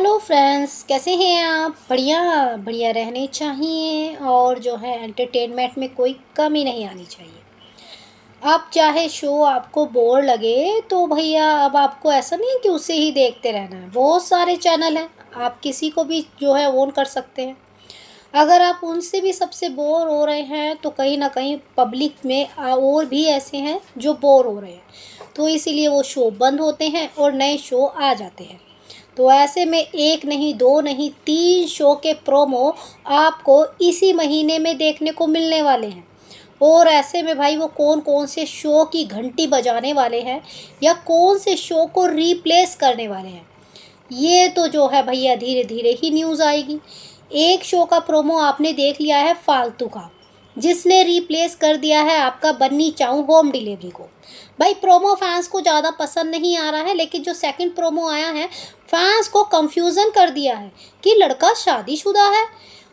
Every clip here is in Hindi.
हेलो फ्रेंड्स कैसे हैं आप बढ़िया बढ़िया रहने चाहिए और जो है एंटरटेनमेंट में कोई कमी नहीं आनी चाहिए अब चाहे शो आपको बोर लगे तो भैया अब आपको ऐसा नहीं है कि उसे ही देखते रहना है बहुत सारे चैनल हैं आप किसी को भी जो है ओन कर सकते हैं अगर आप उनसे भी सबसे बोर हो रहे हैं तो कहीं ना कहीं पब्लिक में और भी ऐसे हैं जो बोर हो रहे हैं तो इसीलिए वो शो बंद होते हैं और नए शो आ जाते हैं तो ऐसे में एक नहीं दो नहीं तीन शो के प्रोमो आपको इसी महीने में देखने को मिलने वाले हैं और ऐसे में भाई वो कौन कौन से शो की घंटी बजाने वाले हैं या कौन से शो को रिप्लेस करने वाले हैं ये तो जो है भैया धीरे धीरे ही न्यूज़ आएगी एक शो का प्रोमो आपने देख लिया है फालतू का जिसने रिप्लेस कर दिया है आपका बन्नी चाऊ होम डिलीवरी को भाई प्रोमो फैंस को ज़्यादा पसंद नहीं आ रहा है लेकिन जो सेकंड प्रोमो आया है फैंस को कंफ्यूजन कर दिया है कि लड़का शादीशुदा है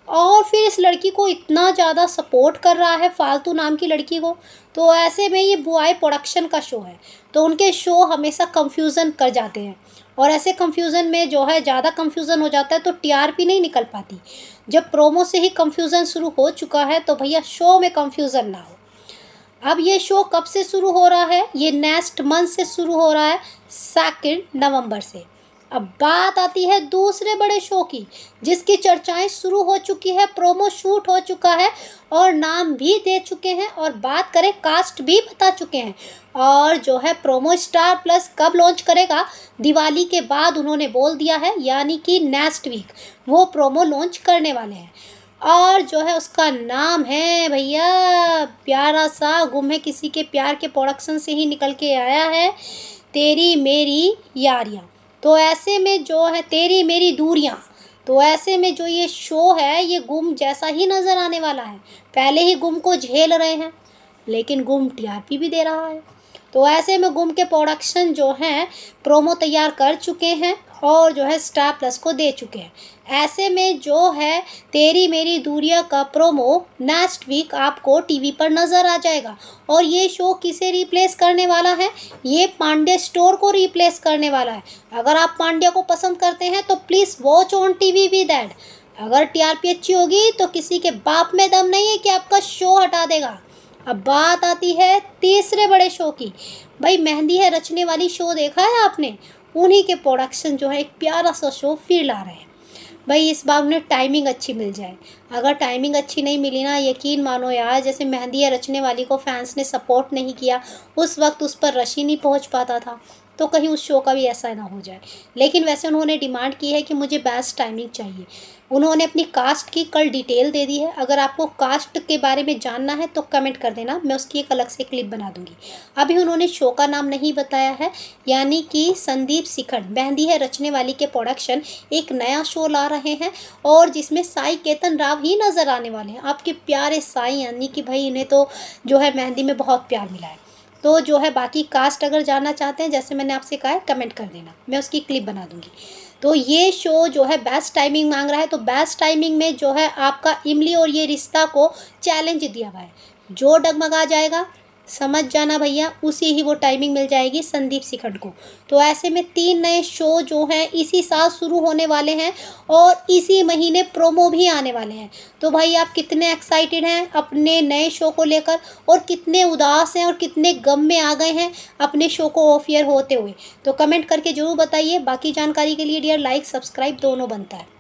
और फिर इस लड़की को इतना ज़्यादा सपोर्ट कर रहा है फालतू नाम की लड़की को तो ऐसे में ये बुआई प्रोडक्शन का शो है तो उनके शो हमेशा कंफ्यूजन कर जाते हैं और ऐसे कंफ्यूजन में जो है ज़्यादा कंफ्यूजन हो जाता है तो टीआरपी नहीं निकल पाती जब प्रोमो से ही कंफ्यूजन शुरू हो चुका है तो भैया शो में कंफ्यूजन ना हो अब ये शो कब से शुरू हो रहा है ये नेक्स्ट मंथ से शुरू हो रहा है सेकेंड नवंबर से अब बात आती है दूसरे बड़े शो की जिसकी चर्चाएं शुरू हो चुकी है प्रोमो शूट हो चुका है और नाम भी दे चुके हैं और बात करें कास्ट भी बता चुके हैं और जो है प्रोमो स्टार प्लस कब लॉन्च करेगा दिवाली के बाद उन्होंने बोल दिया है यानी कि नेक्स्ट वीक वो प्रोमो लॉन्च करने वाले हैं और जो है उसका नाम है भैया प्यारा सा गुम है किसी के प्यार के प्रोडक्शन से ही निकल के आया है तेरी मेरी यारियाँ तो ऐसे में जो है तेरी मेरी दूरियाँ तो ऐसे में जो ये शो है ये गुम जैसा ही नज़र आने वाला है पहले ही गुम को झेल रहे हैं लेकिन गुम टीआरपी भी दे रहा है तो ऐसे में गुम के प्रोडक्शन जो हैं प्रोमो तैयार कर चुके हैं और जो है स्टार प्लस को दे चुके हैं ऐसे में जो है तेरी मेरी दूरिया का प्रोमो नेक्स्ट वीक आपको टीवी पर नज़र आ जाएगा और ये शो किसे रिप्लेस करने वाला है ये पांडे स्टोर को रिप्लेस करने वाला है अगर आप पांड्या को पसंद करते हैं तो please watch on T V with एड अगर पी अच्छी होगी तो किसी के बाप में दम नहीं है कि आपका शो हटा देगा अब बात आती है तीसरे बड़े शो की भाई मेहंदी है रचने वाली शो देखा है आपने उन्हीं के प्रोडक्शन जो है एक प्यारा सा शो फिर ला रहे हैं भाई इस बार उन्हें टाइमिंग अच्छी मिल जाए अगर टाइमिंग अच्छी नहीं मिली ना यकीन मानो यार जैसे मेहंदी रचने वाली को फैंस ने सपोर्ट नहीं किया उस वक्त उस पर रशी नहीं पहुंच पाता था तो कहीं उस शो का भी ऐसा ना हो जाए लेकिन वैसे उन्होंने डिमांड की है कि मुझे बेस्ट टाइमिंग चाहिए उन्होंने अपनी कास्ट की कल डिटेल दे दी है अगर आपको कास्ट के बारे में जानना है तो कमेंट कर देना मैं उसकी एक अलग से क्लिप बना दूंगी अभी उन्होंने शो का नाम नहीं बताया है यानी कि संदीप सिखंड मेहंदी है रचने वाली के प्रोडक्शन एक नया शो ला रहे हैं और जिसमें साई केतन राव ही नज़र आने वाले हैं आपके प्यारे साई यानी कि भाई इन्हें तो जो है मेहंदी में बहुत प्यार मिला है तो जो है बाकी कास्ट अगर जानना चाहते हैं जैसे मैंने आपसे कहा है कमेंट कर देना मैं उसकी क्लिप बना दूंगी तो ये शो जो है बेस्ट टाइमिंग मांग रहा है तो बेस्ट टाइमिंग में जो है आपका इमली और ये रिश्ता को चैलेंज दिया हुआ है जो डगमगा जाएगा समझ जाना भैया उसी ही वो टाइमिंग मिल जाएगी संदीप सिखंड को तो ऐसे में तीन नए शो जो हैं इसी साल शुरू होने वाले हैं और इसी महीने प्रोमो भी आने वाले हैं तो भाई आप कितने एक्साइटेड हैं अपने नए शो को लेकर और कितने उदास हैं और कितने गम में आ गए हैं अपने शो को ऑफ ईयर होते हुए तो कमेंट करके ज़रूर बताइए बाकी जानकारी के लिए डियर लाइक सब्सक्राइब दोनों बनता है